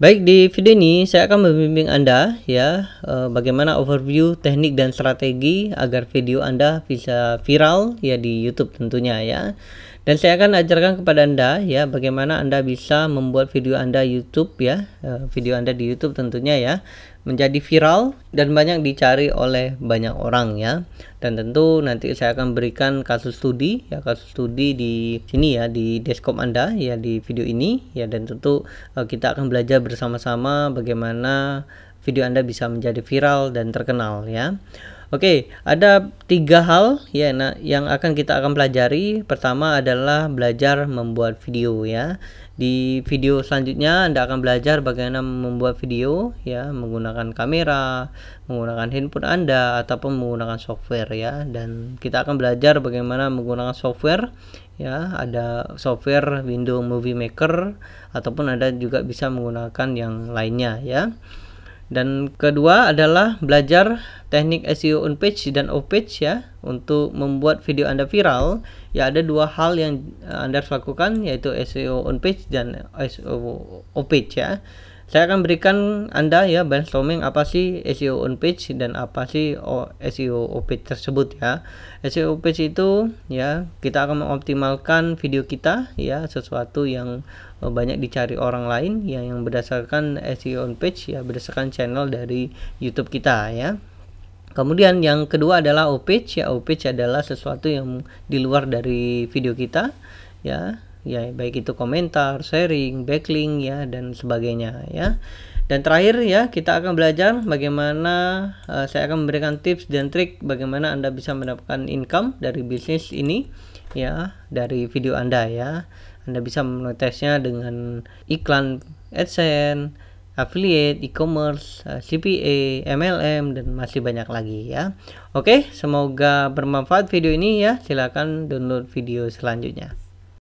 Baik, di video ini saya akan membimbing Anda ya eh, bagaimana overview teknik dan strategi agar video Anda bisa viral ya di YouTube tentunya ya dan saya akan ajarkan kepada anda ya bagaimana anda bisa membuat video anda YouTube ya eh, video anda di YouTube tentunya ya menjadi viral dan banyak dicari oleh banyak orang ya dan tentu nanti saya akan berikan kasus studi ya kasus studi di sini ya di deskop anda ya di video ini ya dan tentu eh, kita akan belajar bersama-sama bagaimana video anda bisa menjadi viral dan terkenal ya Oke, ada tiga hal ya nah, yang akan kita akan pelajari. Pertama adalah belajar membuat video ya. Di video selanjutnya Anda akan belajar bagaimana membuat video ya menggunakan kamera, menggunakan handphone Anda ataupun menggunakan software ya dan kita akan belajar bagaimana menggunakan software ya ada software Windows Movie Maker ataupun Anda juga bisa menggunakan yang lainnya ya. Dan kedua adalah belajar teknik SEO on page dan off page ya untuk membuat video Anda viral. Ya ada dua hal yang eh, Anda harus lakukan yaitu SEO on page dan SEO off page ya saya akan berikan Anda ya brainstorming apa sih SEO on page dan apa sih SEO e on page tersebut ya. SEO page itu ya kita akan mengoptimalkan video kita ya sesuatu yang e, banyak dicari orang lain ya yang berdasarkan SEO on page ya berdasarkan channel dari YouTube kita ya. Kemudian yang kedua adalah on page ya on page adalah sesuatu yang di luar dari video kita ya ya baik itu komentar, sharing, backlink ya dan sebagainya ya. Dan terakhir ya, kita akan belajar bagaimana uh, saya akan memberikan tips dan trik bagaimana Anda bisa mendapatkan income dari bisnis ini ya, dari video Anda ya. Anda bisa mengetesnya dengan iklan AdSense, affiliate, e-commerce, eh, CPA, MLM dan masih banyak lagi ya. Oke, semoga bermanfaat video ini ya. Silakan download video selanjutnya.